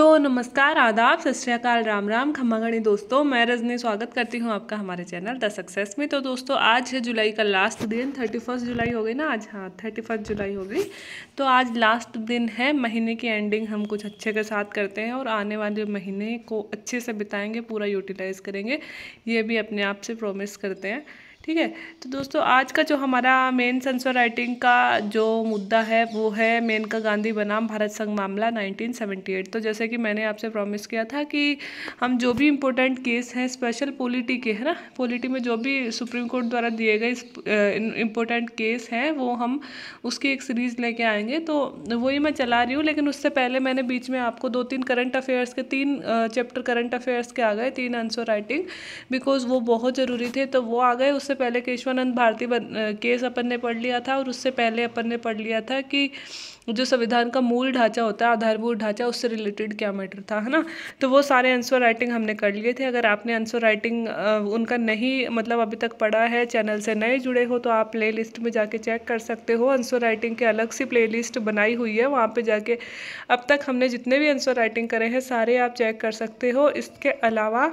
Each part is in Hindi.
तो नमस्कार आदाब सत श्रीकाल राम राम खम्मागणी दोस्तों मैं रजनी स्वागत करती हूँ आपका हमारे चैनल द सक्सेस में तो दोस्तों आज है जुलाई का लास्ट दिन थर्टी फर्स्ट जुलाई हो गई ना आज हाँ थर्टी फर्स्ट जुलाई हो गई तो आज लास्ट दिन है महीने की एंडिंग हम कुछ अच्छे के साथ करते हैं और आने वाले महीने को अच्छे से बिताएंगे पूरा यूटिलाइज़ करेंगे ये भी अपने आप से प्रोमिस करते हैं ठीक है तो दोस्तों आज का जो हमारा मेन सेंसर राइटिंग का जो मुद्दा है वो है मेनका गांधी बनाम भारत संघ मामला 1978 तो जैसे कि मैंने आपसे प्रॉमिस किया था कि हम जो भी इम्पोर्टेंट केस हैं स्पेशल पोलिटी के है ना पोलिटी में जो भी सुप्रीम कोर्ट द्वारा दिए गए इम्पोर्टेंट केस हैं वो हम उसकी एक सीरीज़ लेके आएंगे तो वही मैं चला रही हूँ लेकिन उससे पहले मैंने बीच में आपको दो तीन करंट अफेयर्स के तीन चैप्टर करंट अफेयर्स के आ गए तीन आंसर राइटिंग बिकॉज वो बहुत ज़रूरी थे तो वो आ गए उस उससे पहले केशवानंद भारती केस अपन ने पढ़ लिया था और उससे पहले अपन ने पढ़ लिया था कि जो संविधान का मूल ढांचा होता है आधारभूत ढांचा उससे रिलेटेड क्या मैटर था है ना तो वो सारे आंसर राइटिंग हमने कर लिए थे अगर आपने आंसर राइटिंग उनका नहीं मतलब अभी तक पढ़ा है चैनल से नए जुड़े हो तो आप प्ले लिस्ट में जाके चेक कर सकते हो आंसर राइटिंग की अलग सी प्ले लिस्ट बनाई हुई है वहाँ पर जाके अब तक हमने जितने भी आंसर राइटिंग करे हैं सारे आप चेक कर सकते हो इसके अलावा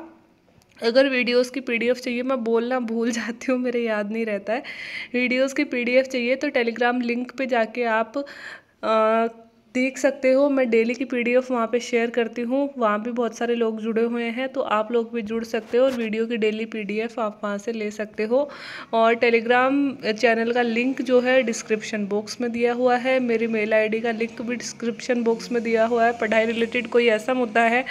अगर वीडियोस की पीडीएफ चाहिए मैं बोलना भूल जाती हूँ मेरे याद नहीं रहता है वीडियोस की पीडीएफ चाहिए तो टेलीग्राम लिंक पे जाके आप आ, देख सकते हो मैं डेली की पीडीएफ वहाँ पे शेयर करती हूँ वहाँ भी बहुत सारे लोग जुड़े हुए हैं तो आप लोग भी जुड़ सकते हो और वीडियो की डेली पीडीएफ आप वहाँ से ले सकते हो और टेलीग्राम चैनल का लिंक जो है डिस्क्रिप्शन बॉक्स में दिया हुआ है मेरी मेल आईडी का लिंक भी डिस्क्रिप्शन बॉक्स में दिया हुआ है पढ़ाई रिलेटेड कोई ऐसा मुद्दा है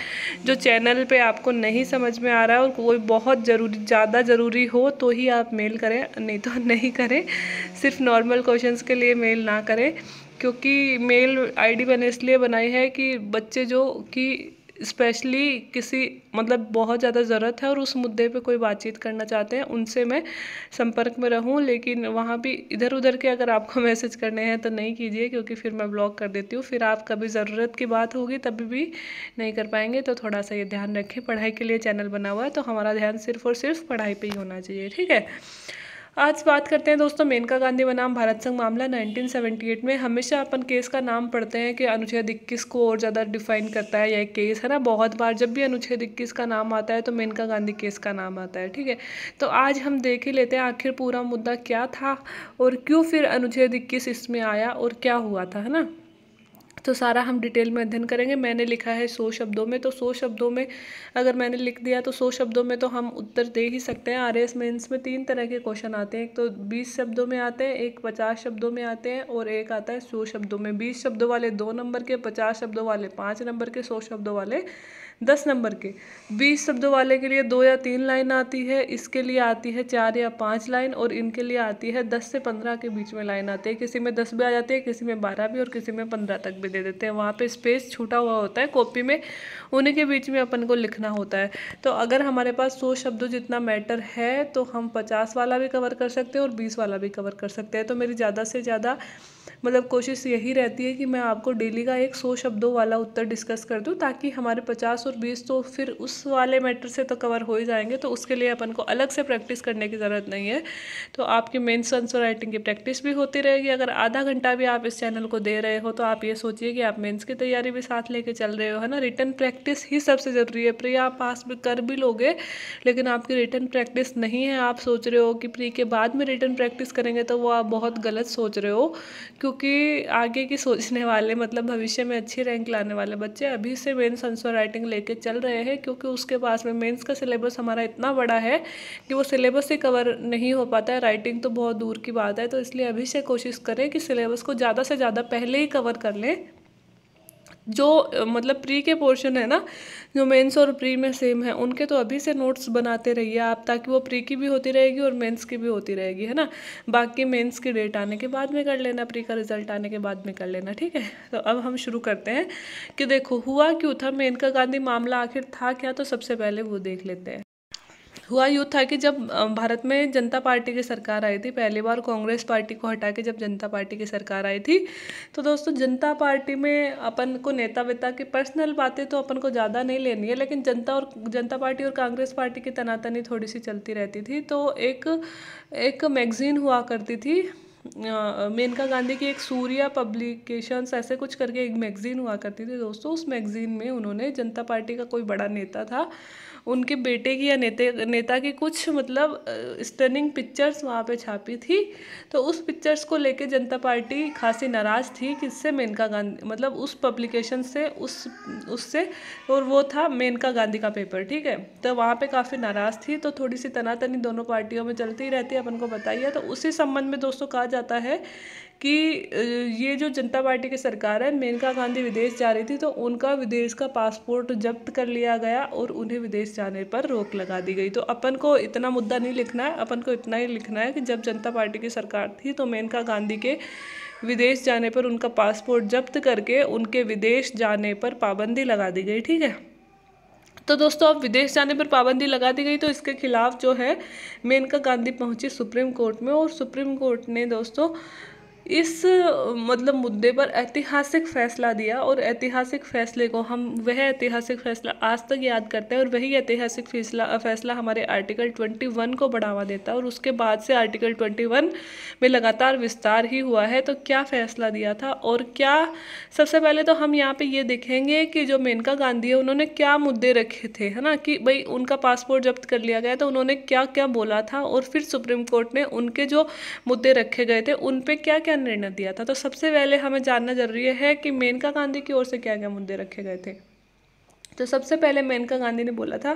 जो चैनल पर आपको नहीं समझ में आ रहा है और कोई बहुत ज़रूरी ज़्यादा ज़रूरी हो तो ही आप मेल करें नहीं तो नहीं करें सिर्फ नॉर्मल क्वेश्चन के लिए मेल ना करें क्योंकि मेल आईडी मैंने इसलिए बनाई है कि बच्चे जो कि स्पेशली किसी मतलब बहुत ज़्यादा ज़रूरत है और उस मुद्दे पे कोई बातचीत करना चाहते हैं उनसे मैं संपर्क में रहूं लेकिन वहाँ भी इधर उधर के अगर आपको मैसेज करने हैं तो नहीं कीजिए क्योंकि फिर मैं ब्लॉक कर देती हूँ फिर आप कभी ज़रूरत की बात होगी तभी भी नहीं कर पाएंगे तो थोड़ा सा ये ध्यान रखें पढ़ाई के लिए चैनल बना हुआ है तो हमारा ध्यान सिर्फ और सिर्फ पढ़ाई पर ही होना चाहिए ठीक है आज बात करते हैं दोस्तों मेनका गांधी बनाम भारत संघ मामला 1978 में हमेशा अपन केस का नाम पढ़ते हैं कि अनुच्छेद इक्कीस को और ज़्यादा डिफाइन करता है यह केस है ना बहुत बार जब भी अनुच्छेद इक्कीस का नाम आता है तो मेनका गांधी केस का नाम आता है ठीक है तो आज हम देख ही लेते हैं आखिर पूरा मुद्दा क्या था और क्यों फिर अनुच्छेद इक्कीस इसमें आया और क्या हुआ था है ना तो सारा हम डिटेल में अध्ययन करेंगे मैंने लिखा है सौ शब्दों में तो सौ शब्दों में अगर मैंने लिख दिया तो सौ शब्दों में तो हम उत्तर दे ही सकते हैं आर एस मेन्स में तीन तरह के क्वेश्चन आते हैं एक तो बीस शब्दों में आते हैं एक पचास शब्दों में आते हैं और एक आता है सौ शब्दों में बीस शब्दों वाले दो नंबर के पचास शब्दों वाले पाँच नंबर के सौ शब्दों वाले दस नंबर के बीस शब्दों वाले के लिए दो या तीन लाइन आती है इसके लिए आती है चार या पाँच लाइन और इनके लिए आती है दस से पंद्रह के बीच में लाइन आती है किसी में दस भी आ जाती है किसी में बारह भी और किसी में पंद्रह तक भी दे देते हैं वहाँ पर स्पेस छूटा हुआ होता है कॉपी में उन्हीं के बीच में अपन को लिखना होता है तो अगर हमारे पास सौ शब्दों जितना मैटर है तो हम पचास वाला भी कवर कर सकते हैं और बीस वाला भी कवर कर सकते हैं तो मेरी ज़्यादा से ज़्यादा मतलब कोशिश यही रहती है कि मैं आपको डेली का एक सौ शब्दों वाला उत्तर डिस्कस कर दूँ ताकि हमारे पचास और बीस तो फिर उस वाले मैटर से तो कवर हो ही जाएंगे तो उसके लिए अपन को अलग से प्रैक्टिस करने की ज़रूरत नहीं है तो आपकी मेन्स आंसर राइटिंग की प्रैक्टिस भी होती रहेगी अगर आधा घंटा भी आप इस चैनल को दे रहे हो तो आप ये सोचिए कि आप मेन्स की तैयारी भी साथ लेके चल रहे हो है ना रिटर्न प्रैक्टिस प्रैक्टिस ही सबसे ज़रूरी है प्री आप पास भी कर भी लोगे लेकिन आपकी रिटर्न प्रैक्टिस नहीं है आप सोच रहे हो कि प्री के बाद में रिटर्न प्रैक्टिस करेंगे तो वो आप बहुत गलत सोच रहे हो क्योंकि आगे की सोचने वाले मतलब भविष्य में अच्छी रैंक लाने वाले बच्चे अभी से मेन्स आंसर राइटिंग लेके चल रहे हैं क्योंकि उसके पास में मेन्स का सिलेबस हमारा इतना बड़ा है कि वो सिलेबस ही कवर नहीं हो पाता है राइटिंग तो बहुत दूर की बात है तो इसलिए अभी से कोशिश करें कि सिलेबस को ज़्यादा से ज़्यादा पहले ही कवर कर लें जो मतलब प्री के पोर्शन है ना जो मेंस और प्री में सेम है उनके तो अभी से नोट्स बनाते रहिए आप ताकि वो प्री की भी होती रहेगी और मेंस की भी होती रहेगी है ना बाकी मेंस की डेट आने के बाद में कर लेना प्री का रिजल्ट आने के बाद में कर लेना ठीक है तो अब हम शुरू करते हैं कि देखो हुआ क्यों था मेनका गांधी मामला आखिर था क्या तो सबसे पहले वो देख लेते हैं हुआ यूँ था कि जब भारत में जनता पार्टी की सरकार आई थी पहली बार कांग्रेस पार्टी को हटा के जब जनता पार्टी की सरकार आई थी तो दोस्तों जनता पार्टी में अपन को नेता वेता की पर्सनल बातें तो अपन को ज़्यादा नहीं लेनी है लेकिन जनता और जनता पार्टी और कांग्रेस पार्टी की तनातनी थोड़ी सी चलती रहती थी तो एक एक मैगज़ीन हुआ करती थी मेनका गांधी की एक सूर्या पब्लिकेशंस ऐसे कुछ करके एक मैगज़ीन हुआ करती थी दोस्तों उस मैगज़ीन में उन्होंने जनता पार्टी का कोई बड़ा नेता था उनके बेटे की या नेते नेता की कुछ मतलब स्टनिंग पिक्चर्स वहाँ पे छापी थी तो उस पिक्चर्स को लेके जनता पार्टी खासी नाराज़ थी कि इससे मेनका गांधी मतलब उस पब्लिकेशन से उस उससे और वो था मेनका गांधी का पेपर ठीक है तो वहाँ पर काफ़ी नाराज़ थी तो थोड़ी सी तनातनी दोनों पार्टियों में चलती रहती है अपन को बताइए तो उसी संबंध में दोस्तों कहा जाता है कि ये जो जनता पार्टी की सरकार है मेनका गांधी विदेश जा रही थी तो उनका विदेश का पासपोर्ट जब्त कर लिया गया और उन्हें विदेश जाने पर रोक लगा दी गई तो अपन को इतना मुद्दा नहीं लिखना है अपन को इतना ही लिखना है कि जब जनता पार्टी की सरकार थी तो मेनका गांधी के विदेश जाने पर उनका पासपोर्ट जब्त करके उनके विदेश जाने पर पाबंदी लगा दी गई ठीक है तो दोस्तों अब विदेश जाने पर पाबंदी लगा दी गई तो इसके खिलाफ जो है मेनका गांधी पहुंची सुप्रीम कोर्ट में और सुप्रीम कोर्ट ने दोस्तों इस मतलब मुद्दे पर ऐतिहासिक फैसला दिया और ऐतिहासिक फैसले को हम वह ऐतिहासिक फैसला आज तक याद करते हैं और वही ऐतिहासिक फैसला फैसला हमारे आर्टिकल 21 को बढ़ावा देता है और उसके बाद से आर्टिकल 21 में लगातार विस्तार ही हुआ है तो क्या फैसला दिया था और क्या सबसे पहले तो हम यहाँ पर ये देखेंगे कि जो मेनका गांधी है उन्होंने क्या मुद्दे रखे थे है ना कि भाई उनका पासपोर्ट जब्त कर लिया गया तो उन्होंने क्या क्या बोला था और फिर सुप्रीम कोर्ट ने उनके जो मुद्दे रखे गए थे उन पर क्या क्या क्या निर्णय दिया था तो सबसे पहले हमें जानना जरूरी है कि मेनका गांधी की ओर से क्या क्या मुद्दे रखे गए थे तो सबसे पहले मेनका गांधी ने बोला था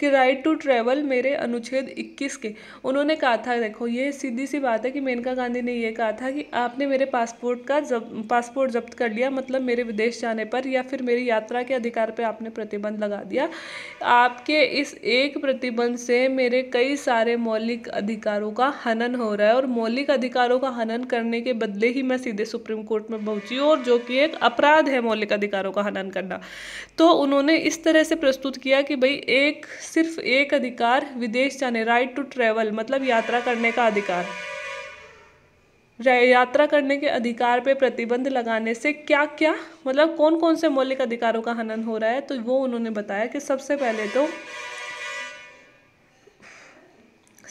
कि राइट टू ट्रैवल मेरे अनुच्छेद 21 के उन्होंने कहा था देखो ये सीधी सी बात है कि मेनका गांधी ने ये कहा था कि आपने मेरे पासपोर्ट का जब पासपोर्ट जब्त कर लिया मतलब मेरे विदेश जाने पर या फिर मेरी यात्रा के अधिकार पर आपने प्रतिबंध लगा दिया आपके इस एक प्रतिबंध से मेरे कई सारे मौलिक अधिकारों का हनन हो रहा है और मौलिक अधिकारों का हनन करने के बदले ही मैं सीधे सुप्रीम कोर्ट में पहुँची और जो कि एक अपराध है मौलिक अधिकारों का हनन करना तो उन्होंने इस तरह से प्रस्तुत किया कि भाई एक सिर्फ एक अधिकार विदेश जाने राइट टू ट्रेवल मतलब यात्रा करने का अधिकार यात्रा करने के अधिकार पे प्रतिबंध लगाने से क्या क्या मतलब कौन कौन से मौलिक अधिकारों का हनन हो रहा है तो वो उन्होंने बताया कि सबसे पहले तो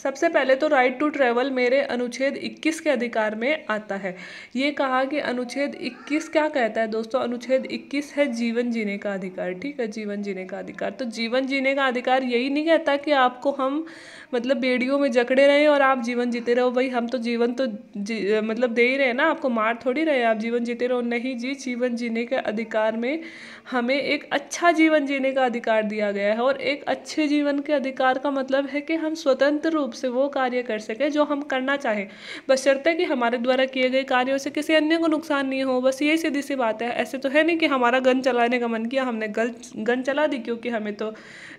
सबसे पहले तो राइट टू ट्रैवल मेरे अनुच्छेद 21 के अधिकार में आता है ये कहा कि अनुच्छेद 21 क्या कहता है दोस्तों अनुच्छेद 21 है जीवन जीने का अधिकार ठीक है जीवन जीने का अधिकार तो जीवन जीने का अधिकार यही नहीं कहता कि आपको हम मतलब बेड़ियों में जकड़े रहें और आप जीवन जीते रहो भाई हम तो जीवन तो जी, मतलब दे ही रहे ना आपको मार थोड़ी रहे आप जीवन जीते रहो नहीं जी जीवन जीने के अधिकार में हमें एक अच्छा जीवन जीने का अधिकार दिया गया है और एक अच्छे जीवन के अधिकार का मतलब है कि हम स्वतंत्र रूप रूप से वो कार्य कर सके जो हम करना चाहें बशर्ते कि हमारे द्वारा किए गए कार्यों से किसी अन्य को नुकसान नहीं हो बस ये सीधी सी बात है ऐसे तो है नहीं कि हमारा गन चलाने का मन किया हमने गल गन चला दी क्योंकि हमें तो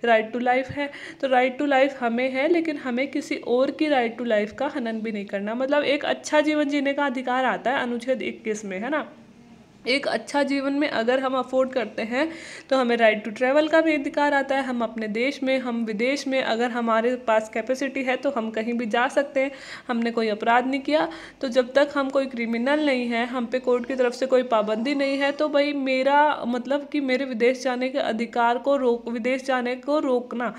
राइट टू लाइफ है तो राइट टू लाइफ हमें है लेकिन हमें किसी और की राइट टू लाइफ का हनन भी नहीं करना मतलब एक अच्छा जीवन जीने का अधिकार आता है अनुच्छेद इक्कीस में है ना एक अच्छा जीवन में अगर हम अफोर्ड करते हैं तो हमें राइट टू ट्रैवल का भी अधिकार आता है हम अपने देश में हम विदेश में अगर हमारे पास कैपेसिटी है तो हम कहीं भी जा सकते हैं हमने कोई अपराध नहीं किया तो जब तक हम कोई क्रिमिनल नहीं है हम पे कोर्ट की तरफ से कोई पाबंदी नहीं है तो भाई मेरा मतलब कि मेरे विदेश जाने के अधिकार को रोक विदेश जाने को रोकना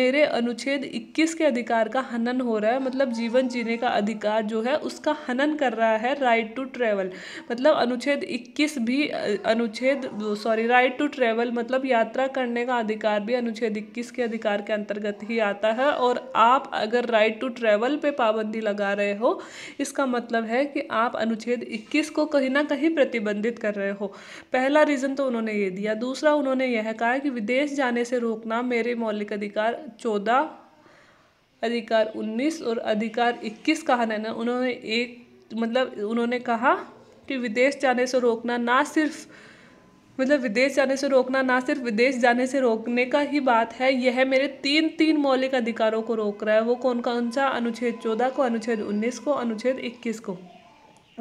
मेरे अनुच्छेद इक्कीस के अधिकार का हनन हो रहा है मतलब जीवन जीने का अधिकार जो है उसका हनन कर रहा है राइट टू ट्रैवल मतलब अनुच्छेद इक्कीस इक्कीस भी अनुच्छेद सॉरी राइट टू ट्रेवल मतलब यात्रा करने का अधिकार भी अनुच्छेद इक्कीस के अधिकार के अंतर्गत ही आता है और आप अगर राइट टू ट्रेवल पे पाबंदी लगा रहे हो इसका मतलब है कि आप अनुच्छेद इक्कीस को कहीं ना कहीं प्रतिबंधित कर रहे हो पहला रीज़न तो उन्होंने ये दिया दूसरा उन्होंने यह कहा कि विदेश जाने से रोकना मेरे मौलिक अधिकार चौदह अधिकार उन्नीस और अधिकार इक्कीस कहा ना उन्होंने एक मतलब उन्होंने कहा कि विदेश जाने से रोकना ना सिर्फ मतलब विदेश जाने से रोकना ना सिर्फ विदेश जाने से रोकने का ही बात है यह मेरे तीन तीन मौलिक अधिकारों को रोक रहा है वो कौन कौन सा अनुच्छेद चौदह को अनुच्छेद उन्नीस को अनुच्छेद इक्कीस को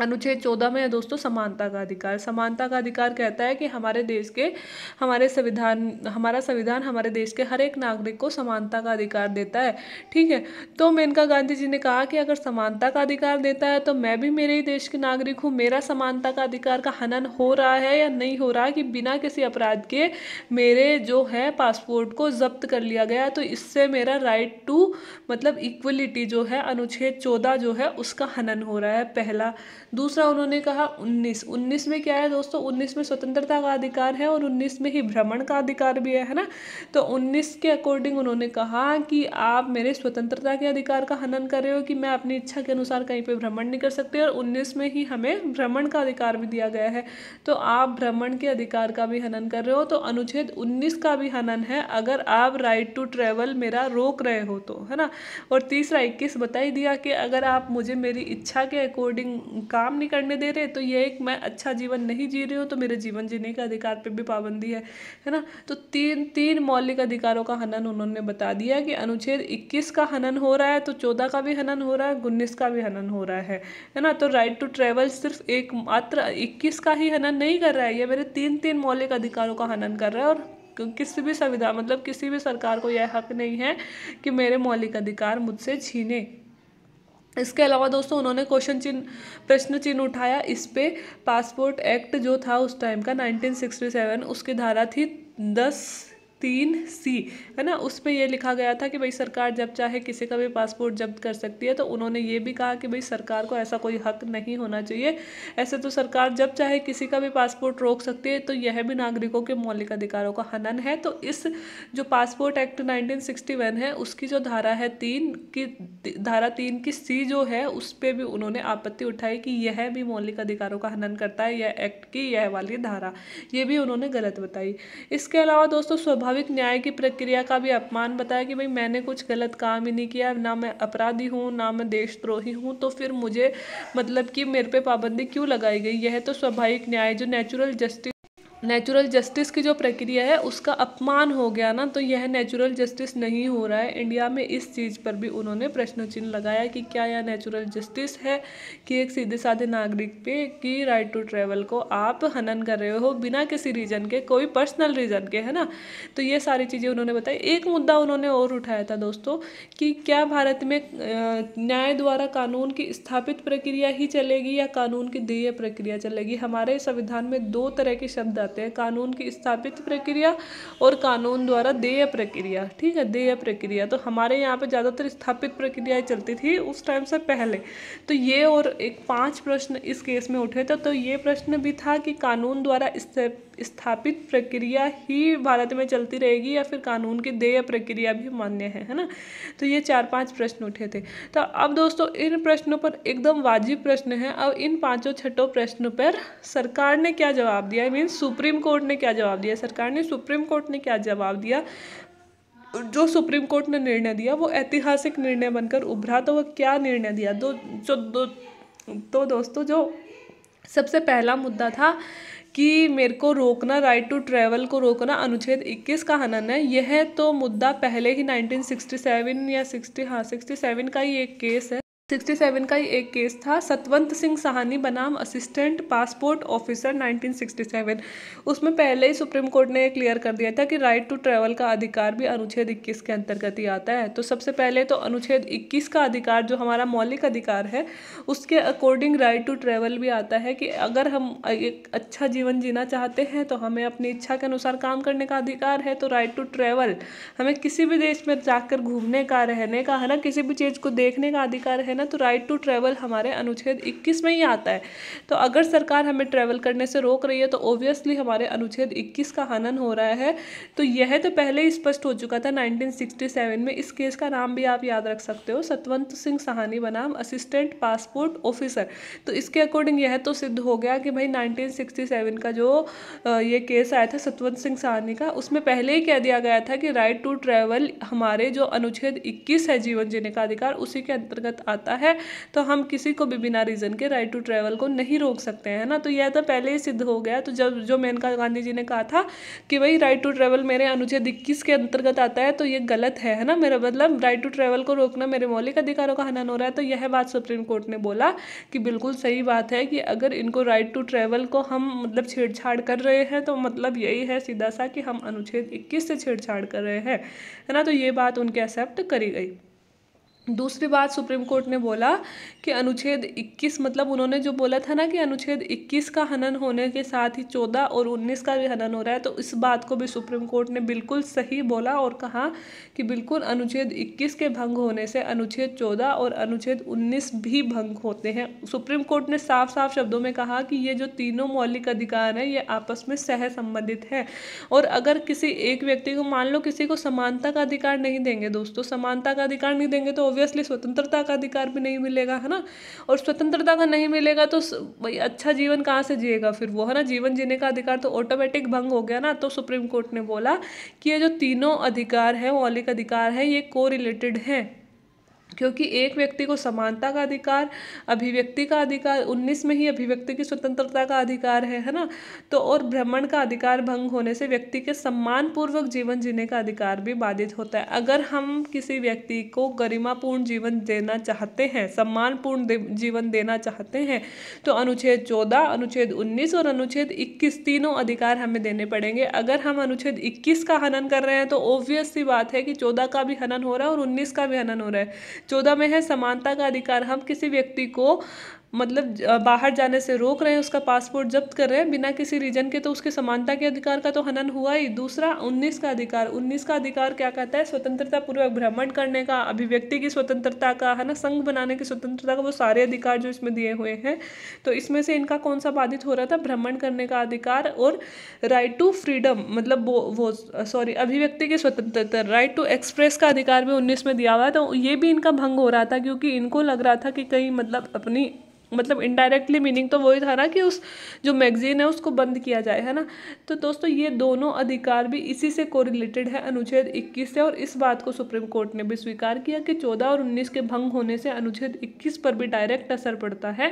अनुच्छेद चौदह में है दोस्तों समानता का अधिकार समानता का अधिकार कहता है कि हमारे देश के हमारे संविधान हमारा संविधान हमारे देश के हर एक नागरिक को समानता का अधिकार देता है ठीक है तो मेनका गांधी जी ने कहा कि अगर समानता का अधिकार देता है तो मैं भी मेरे ही देश के नागरिक हूँ मेरा समानता का अधिकार का हनन हो रहा है या नहीं हो रहा कि बिना किसी अपराध के मेरे जो है पासपोर्ट को जब्त कर लिया गया तो इससे मेरा राइट टू मतलब इक्वलिटी जो है अनुच्छेद चौदह जो है उसका हनन हो रहा है पहला दूसरा उन्होंने कहा उन्नीस उन्नीस में क्या है दोस्तों उन्नीस में स्वतंत्रता का अधिकार है और उन्नीस में ही भ्रमण का अधिकार भी है ना तो उन्नीस के अकॉर्डिंग उन्होंने कहा कि आप मेरे स्वतंत्रता के अधिकार का हनन कर रहे हो कि मैं अपनी इच्छा के अनुसार कहीं पर भ्रमण नहीं कर सकते और उन्नीस में ही हमें भ्रमण का अधिकार भी दिया गया है तो आप भ्रमण के अधिकार का भी हनन कर रहे हो तो अनुच्छेद उन्नीस का भी हनन है अगर आप राइट टू ट्रेवल मेरा रोक रहे हो तो है ना और तीसरा इक्कीस बता ही दिया कि अगर आप मुझे मेरी इच्छा के अकॉर्डिंग काम नहीं करने दे रहे तो ये एक मैं अच्छा जीवन नहीं जी रही हूँ तो मेरे जीवन जीने के अधिकार पर भी पाबंदी है है ना तो तीन तीन मौलिक अधिकारों का हनन उन्होंने बता दिया कि अनुच्छेद इक्कीस का हनन हो रहा है तो चौदह का भी हनन हो रहा है उन्नीस का भी हनन हो रहा है है ना तो राइट टू ट्रेवल सिर्फ एक मात्र इक्कीस का ही हनन नहीं कर रहा है ये मेरे तीन तीन मौलिक अधिकारों का हनन कर रहा है और किसी भी संविधान मतलब किसी भी सरकार को यह हक नहीं है कि मेरे मौलिक अधिकार मुझसे छीने इसके अलावा दोस्तों उन्होंने क्वेश्चन चिन्ह प्रश्न चिन्ह उठाया इस पे पासपोर्ट एक्ट जो था उस टाइम का 1967 उसकी धारा थी दस तीन सी है ना उस पर यह लिखा गया था कि भाई सरकार जब चाहे किसी का भी पासपोर्ट जब्त कर सकती है तो उन्होंने ये भी कहा कि भाई सरकार को ऐसा कोई हक नहीं होना चाहिए ऐसे तो सरकार जब चाहे किसी का भी पासपोर्ट रोक सकती है तो यह भी नागरिकों के मौलिक अधिकारों का हनन है तो इस जो पासपोर्ट एक्ट नाइनटीन है उसकी जो धारा है तीन की धारा तीन की सी जो है उस पर भी उन्होंने आपत्ति उठाई कि यह भी मौलिक अधिकारों का हनन करता है यह एक्ट की यह वाली धारा ये भी उन्होंने गलत बताई इसके अलावा दोस्तों स्वभाव स्वाभाविक न्याय की प्रक्रिया का भी अपमान बताया कि भाई मैंने कुछ गलत काम ही नहीं किया ना मैं अपराधी हूँ ना मैं देशद्रोही हूँ तो फिर मुझे मतलब कि मेरे पे पाबंदी क्यों लगाई गई यह तो स्वाभाविक न्याय जो नेचुरल जस्टिस नेचुरल जस्टिस की जो प्रक्रिया है उसका अपमान हो गया ना तो यह नेचुरल जस्टिस नहीं हो रहा है इंडिया में इस चीज़ पर भी उन्होंने प्रश्न चिन्ह लगाया कि क्या यह नेचुरल जस्टिस है कि एक सीधे साधे नागरिक पे कि राइट टू ट्रैवल को आप हनन कर रहे हो बिना किसी रीज़न के कोई पर्सनल रीज़न के है ना तो ये सारी चीज़ें उन्होंने बताई एक मुद्दा उन्होंने और उठाया था दोस्तों कि क्या भारत में न्याय द्वारा कानून की स्थापित प्रक्रिया ही चलेगी या कानून की देय प्रक्रिया चलेगी हमारे संविधान में दो तरह के शब्द आते जाते हैं कानून की स्थापित प्रक्रिया और कानून द्वारा देय प्रक्रिया ठीक है देय प्रक्रिया तो हमारे यहाँ पे ज़्यादातर स्थापित प्रक्रिया चलती थी उस टाइम से पहले तो ये और एक पाँच प्रश्न इस केस में उठे थे तो ये प्रश्न भी था कि कानून द्वारा स्थापित प्रक्रिया ही भारत में चलती रहेगी या फिर कानून की देय प्रक्रिया भी मान्य है है ना तो ये चार पांच प्रश्न उठे थे तो अब दोस्तों इन प्रश्नों पर एकदम वाजिब प्रश्न है अब इन पांचों छठों प्रश्नों पर सरकार ने क्या जवाब दिया मीन सुप्रीम कोर्ट ने क्या जवाब दिया सरकार ने सुप्रीम कोर्ट ने क्या जवाब दिया जो सुप्रीम कोर्ट ने निर्णय दिया वो ऐतिहासिक निर्णय बनकर उभरा तो वह क्या निर्णय दिया दो जो दो तो दोस्तों जो सबसे पहला मुद्दा था कि मेरे को रोकना राइट टू ट्रैवल को रोकना अनुच्छेद 21 का हनन है यह तो मुद्दा पहले ही 1967 या 60 हाँ 67 का ही एक केस है 67 का एक केस था सतवंत सिंह सहानी बनाम असिस्टेंट पासपोर्ट ऑफिसर 1967 उसमें पहले ही सुप्रीम कोर्ट ने क्लियर कर दिया था कि राइट टू ट्रैवल का अधिकार भी अनुच्छेद 21 के अंतर्गत ही आता है तो सबसे पहले तो अनुच्छेद 21 का अधिकार जो हमारा मौलिक अधिकार है उसके अकॉर्डिंग राइट टू ट्रैवल भी आता है कि अगर हम एक अच्छा जीवन जीना चाहते हैं तो हमें अपनी इच्छा के अनुसार काम करने का अधिकार है तो राइट टू ट्रैवल हमें किसी भी देश में जाकर घूमने का रहने का है ना किसी भी चीज़ को देखने का अधिकार है हैं ना तो राइट टू ट्रैवल हमारे अनुच्छेद 21 में ही आता है तो अगर सरकार हमें ट्रैवल करने से रोक रही है तो ओब्वियसली हमारे अनुच्छेद 21 का हनन हो रहा है तो यह तो पहले ही स्पष्ट हो चुका था 1967 में इस केस का नाम भी आप याद रख सकते हो सतवंत सिंह सहानी बनाम असिस्टेंट पासपोर्ट ऑफिसर तो इसके अकॉर्डिंग यह तो सिद्ध हो गया कि भाई नाइनटीन का जो ये केस आया था सतवंत सिंह सहानी का उसमें पहले ही कह दिया गया था कि राइट टू ट्रैवल हमारे जो अनुच्छेद 21 है जीवन जीने का अधिकार उसी के अंतर्गत आता आता है तो हम किसी को भी बिना रीज़न के राइट टू ट्रैवल को नहीं रोक सकते हैं ना तो यह तो पहले ही सिद्ध हो गया तो जब जो मेनका गांधी जी ने कहा था कि भाई राइट टू ट्रैवल मेरे अनुच्छेद इक्कीस के अंतर्गत आता है तो ये गलत है है ना मेरा मतलब राइट टू ट्रैवल को रोकना मेरे मौलिक अधिकारों का हनन हो रहा है तो यह बात सुप्रीम कोर्ट ने बोला कि बिल्कुल सही बात है कि अगर इनको राइट टू ट्रैवल को हम मतलब छेड़छाड़ कर रहे हैं तो मतलब यही है सीधा सा कि हम अनुच्छेद इक्कीस से छेड़छाड़ कर रहे हैं है ना तो ये बात उनके एक्सेप्ट करी गई दूसरी बात सुप्रीम कोर्ट ने बोला कि अनुच्छेद 21 मतलब उन्होंने जो बोला था ना कि अनुच्छेद 21 का हनन होने के साथ ही 14 और 19 का भी हनन हो रहा है तो इस बात को भी सुप्रीम कोर्ट ने बिल्कुल सही बोला और कहा कि बिल्कुल अनुच्छेद 21 के भंग होने से अनुच्छेद 14 और अनुच्छेद 19 भी भंग होते हैं सुप्रीम कोर्ट ने साफ साफ शब्दों में कहा कि ये जो तीनों मौलिक अधिकार हैं ये आपस में सह संबंधित है और अगर किसी एक व्यक्ति को मान लो किसी को समानता का अधिकार नहीं देंगे दोस्तों समानता का अधिकार नहीं देंगे तो ऑब्वियसली स्वतंत्रता का अधिकार भी नहीं मिलेगा है ना और स्वतंत्रता का नहीं मिलेगा तो भाई अच्छा जीवन कहाँ से जिएगा फिर वो है ना जीवन जीने का अधिकार तो ऑटोमेटिक भंग हो गया ना तो सुप्रीम कोर्ट ने बोला कि ये जो तीनों अधिकार है मौलिक अधिकार है ये को रिलेटेड हैं क्योंकि एक व्यक्ति को समानता का अधिकार अभिव्यक्ति का अधिकार उन्नीस में ही अभिव्यक्ति की स्वतंत्रता का अधिकार है है ना तो और भ्रमण का अधिकार भंग होने से व्यक्ति के सम्मानपूर्वक जीवन जीने का अधिकार भी बाधित होता है अगर हम किसी व्यक्ति को गरिमापूर्ण जीवन देना चाहते हैं सम्मानपूर्ण दे, जीवन देना चाहते हैं तो अनुच्छेद चौदह अनुच्छेद उन्नीस और अनुच्छेद इक्कीस तीनों अधिकार हमें देने पड़ेंगे अगर हम अनुच्छेद इक्कीस का हनन कर रहे हैं तो ऑब्वियस सी बात है कि चौदह का भी हनन हो रहा है और उन्नीस का भी हनन हो रहा है चौदह में है समानता का अधिकार हम किसी व्यक्ति को मतलब बाहर जाने से रोक रहे हैं उसका पासपोर्ट जब्त कर रहे हैं बिना किसी रीजन के तो उसके समानता के अधिकार का तो हनन हुआ ही दूसरा उन्नीस का अधिकार उन्नीस का अधिकार क्या कहता है स्वतंत्रता पूर्वक भ्रमण करने का अभिव्यक्ति की स्वतंत्रता का है ना संघ बनाने की स्वतंत्रता का वो सारे अधिकार जो इसमें दिए हुए हैं तो इसमें से इनका कौन सा बाधित हो रहा था भ्रमण करने का अधिकार और राइट टू फ्रीडम मतलब वो वो सॉरी अभिव्यक्ति की स्वतंत्रता राइट टू एक्सप्रेस का अधिकार भी उन्नीस में दिया हुआ है तो ये भी इनका भंग हो रहा था क्योंकि इनको लग रहा था कि कहीं मतलब अपनी मतलब इनडायरेक्टली मीनिंग तो वही था ना कि उस जो मैगजीन है उसको बंद किया जाए है ना तो दोस्तों ये दोनों अधिकार भी इसी से कोरिलेटेड है अनुच्छेद 21 से और इस बात को सुप्रीम कोर्ट ने भी स्वीकार किया कि 14 और 19 के भंग होने से अनुच्छेद 21 पर भी डायरेक्ट असर पड़ता है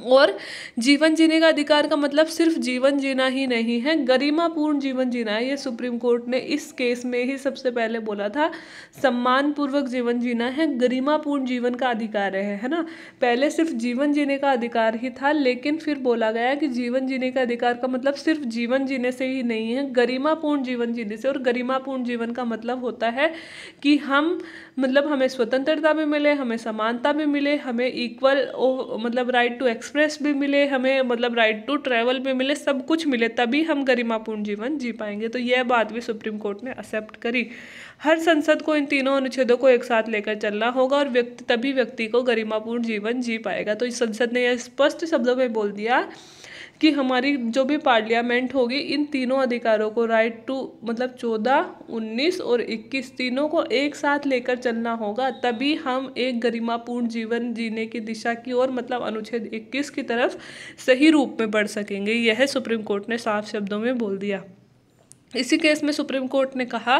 और जीवन जीने का अधिकार का मतलब सिर्फ जीवन जीना ही नहीं है गरिमापूर्ण जीवन जीना है ये सुप्रीम कोर्ट ने इस केस में ही सबसे पहले बोला था सम्मानपूर्वक जीवन जीना है गरिमापूर्ण जीवन का अधिकार है है ना पहले सिर्फ जीवन जीने का अधिकार ही था लेकिन फिर बोला गया कि जीवन जीने का अधिकार का मतलब सिर्फ जीवन जीने से ही नहीं है गरिमापूर्ण जीवन जीने से और गरिमापूर्ण जीवन का मतलब होता है कि हम मतलब हमें स्वतंत्रता भी मिले हमें समानता भी मिले हमें इक्वल मतलब राइट टू एक्सप्रेस भी मिले हमें मतलब राइट टू ट्रैवल भी मिले सब कुछ मिले तभी हम गरिमापूर्ण जीवन जी पाएंगे तो यह बात भी सुप्रीम कोर्ट ने एक्सेप्ट करी हर संसद को इन तीनों अनुच्छेदों को एक साथ लेकर चलना होगा और व्यक्ति तभी व्यक्ति को गरिमापूर्ण जीवन जी पाएगा तो इस संसद ने यह स्पष्ट शब्दों में बोल दिया कि हमारी जो भी पार्लियामेंट होगी इन तीनों अधिकारों को राइट टू मतलब चौदह उन्नीस और इक्कीस तीनों को एक साथ लेकर चलना होगा तभी हम एक गरिमापूर्ण जीवन जीने की दिशा की ओर मतलब अनुच्छेद इक्कीस की तरफ सही रूप में बढ़ सकेंगे यह सुप्रीम कोर्ट ने साफ शब्दों में बोल दिया इसी केस में सुप्रीम कोर्ट ने कहा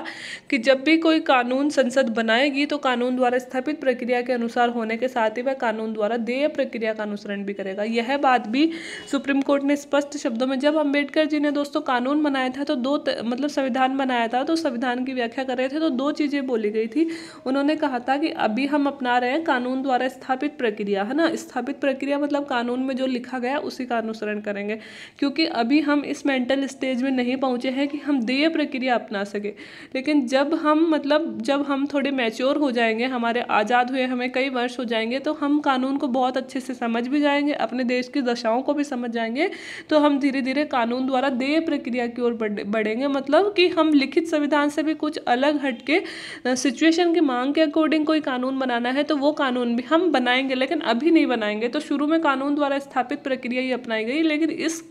कि जब भी कोई कानून संसद बनाएगी तो कानून द्वारा स्थापित प्रक्रिया के अनुसार होने के साथ ही वह कानून द्वारा देय प्रक्रिया का अनुसरण भी करेगा यह बात भी सुप्रीम कोर्ट ने स्पष्ट शब्दों में जब अंबेडकर जी ने दोस्तों कानून बनाया था तो दो त, मतलब संविधान बनाया था तो संविधान की व्याख्या कर रहे थे तो दो चीज़ें बोली गई थी उन्होंने कहा था कि अभी हम अपना रहे हैं कानून द्वारा स्थापित प्रक्रिया है ना स्थापित प्रक्रिया मतलब कानून में जो लिखा गया उसी का अनुसरण करेंगे क्योंकि अभी हम इस मेंटल स्टेज में नहीं पहुँचे हैं कि हम देय प्रक्रिया अपना सके लेकिन जब हम मतलब जब हम थोड़े मैच्योर हो जाएंगे हमारे आज़ाद हुए हमें कई वर्ष हो जाएंगे तो हम कानून को बहुत अच्छे से समझ भी जाएंगे अपने देश की दशाओं को भी समझ जाएंगे तो हम धीरे धीरे कानून द्वारा देय प्रक्रिया की ओर बढ़ेंगे मतलब कि हम लिखित संविधान से भी कुछ अलग हट के सिचुएशन की मांग के अकॉर्डिंग कोई कानून बनाना है तो वो कानून भी हम बनाएंगे लेकिन अभी नहीं बनाएंगे तो शुरू में कानून द्वारा स्थापित प्रक्रिया ही अपनाई गई लेकिन इस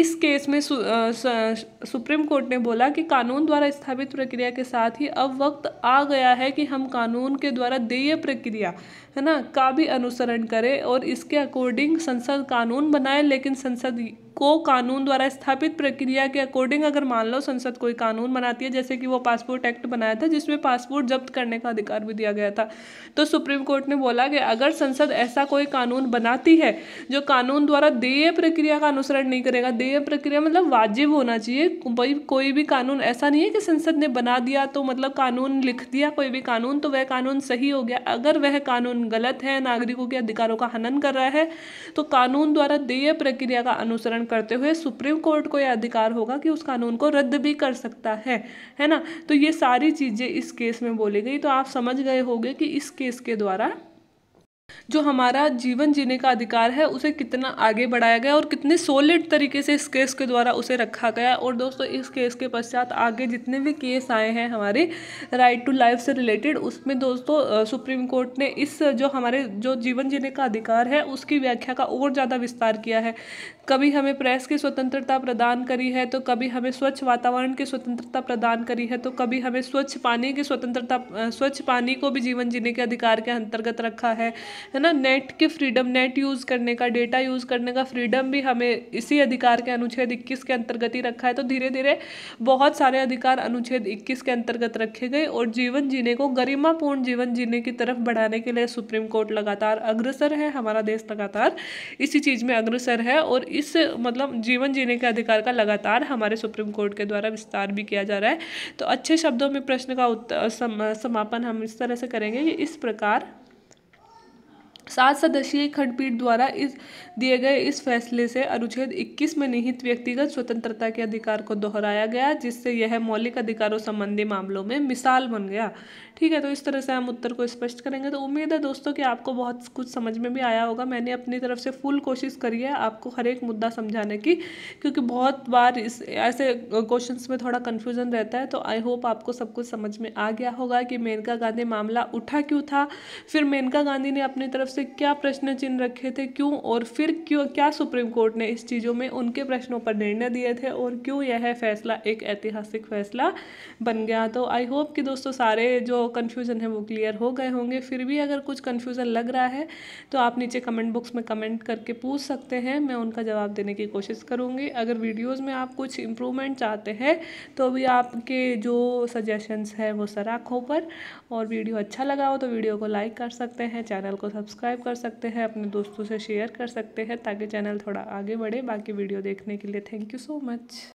इस केस में सु, आ, स, सुप्रीम कोर्ट ने बोला कि कानून द्वारा स्थापित प्रक्रिया के साथ ही अब वक्त आ गया है कि हम कानून के द्वारा देय प्रक्रिया है ना का भी अनुसरण करें और इसके अकॉर्डिंग संसद कानून बनाए लेकिन संसद को कानून द्वारा स्थापित प्रक्रिया के अकॉर्डिंग अगर मान लो संसद कोई कानून बनाती है जैसे कि वो पासपोर्ट एक्ट बनाया था जिसमें पासपोर्ट जब्त करने का अधिकार भी दिया गया था तो सुप्रीम कोर्ट ने बोला कि अगर संसद ऐसा कोई कानून बनाती है जो कानून द्वारा देय प्रक्रिया का अनुसरण नहीं करेगा देय प्रक्रिया मतलब वाजिब होना चाहिए भाई कोई भी कानून ऐसा नहीं है कि संसद ने बना दिया तो मतलब कानून लिख दिया कोई भी कानून तो वह कानून सही हो गया अगर वह कानून कानून गलत है नागरिकों के अधिकारों का हनन कर रहा है तो कानून द्वारा देय प्रक्रिया का अनुसरण करते हुए सुप्रीम कोर्ट को यह अधिकार होगा कि उस कानून को रद्द भी कर सकता है है ना तो ये सारी चीज़ें इस केस में बोली गई तो आप समझ गए होंगे कि इस केस के द्वारा जो हमारा जीवन जीने का अधिकार है उसे कितना आगे बढ़ाया गया और कितने सॉलिड तरीके से इस केस के द्वारा उसे रखा गया और दोस्तों इस केस के पश्चात आगे जितने भी केस आए हैं हमारे राइट टू लाइफ से रिलेटेड उसमें दोस्तों सुप्रीम कोर्ट ने इस जो हमारे जो जीवन जीने का अधिकार है उसकी व्याख्या का और ज़्यादा विस्तार किया है कभी हमें प्रेस की स्वतंत्रता प्रदान करी है तो कभी हमें स्वच्छ वातावरण की स्वतंत्रता प्रदान करी है तो कभी हमें स्वच्छ पानी की स्वतंत्रता स्वच्छ पानी को भी जीवन जीने के अधिकार के अंतर्गत रखा है है ना नेट के फ्रीडम नेट यूज़ करने का डेटा यूज़ करने का फ्रीडम भी हमें इसी अधिकार के अनुच्छेद इक्कीस के अंतर्गत ही रखा है तो धीरे धीरे बहुत सारे अधिकार अनुच्छेद इक्कीस के अंतर्गत रखे गए और जीवन जीने को गरिमापूर्ण जीवन जीने की तरफ बढ़ाने के लिए सुप्रीम कोर्ट लगातार अग्रसर है हमारा देश लगातार इसी चीज़ में अग्रसर है और इस मतलब जीवन जीने के अधिकार का लगातार हमारे सुप्रीम कोर्ट के द्वारा विस्तार भी किया जा रहा है तो अच्छे शब्दों में प्रश्न का उत्तर समापन हम इस तरह से करेंगे कि इस प्रकार सात सदस्यीय खंडपीठ द्वारा इस दिए गए इस फैसले से अनुच्छेद 21 में निहित व्यक्तिगत स्वतंत्रता के अधिकार को दोहराया गया जिससे यह मौलिक अधिकारों संबंधी मामलों में मिसाल बन गया ठीक है तो इस तरह से हम उत्तर को स्पष्ट करेंगे तो उम्मीद है दोस्तों कि आपको बहुत कुछ समझ में भी आया होगा मैंने अपनी तरफ से फुल कोशिश करी है आपको हर एक मुद्दा समझाने की क्योंकि बहुत बार इस ऐसे क्वेश्चन में थोड़ा कन्फ्यूज़न रहता है तो आई होप आपको सब कुछ समझ में आ गया होगा कि मेनका गांधी मामला उठा क्यों था फिर मेनका गांधी ने अपनी तरफ से क्या प्रश्न चिन्ह रखे थे क्यों और फिर क्यों क्या सुप्रीम कोर्ट ने इस चीज़ों में उनके प्रश्नों पर निर्णय दिए थे और क्यों यह फैसला एक ऐतिहासिक फैसला बन गया तो आई होप कि दोस्तों सारे जो कन्फ्यूज़न है वो क्लियर हो गए होंगे फिर भी अगर कुछ कन्फ्यूज़न लग रहा है तो आप नीचे कमेंट बॉक्स में कमेंट करके पूछ सकते हैं मैं उनका जवाब देने की कोशिश करूँगी अगर वीडियोज़ में आप कुछ इम्प्रूवमेंट चाहते हैं तो भी आपके जो सजेशंस हैं वो सराखों पर और वीडियो अच्छा लगा हो तो वीडियो को लाइक कर सकते हैं चैनल को सब्सक्राइब कर सकते हैं अपने दोस्तों से शेयर कर सकते हैं ताकि चैनल थोड़ा आगे बढ़े बाकी वीडियो देखने के लिए थैंक यू सो मच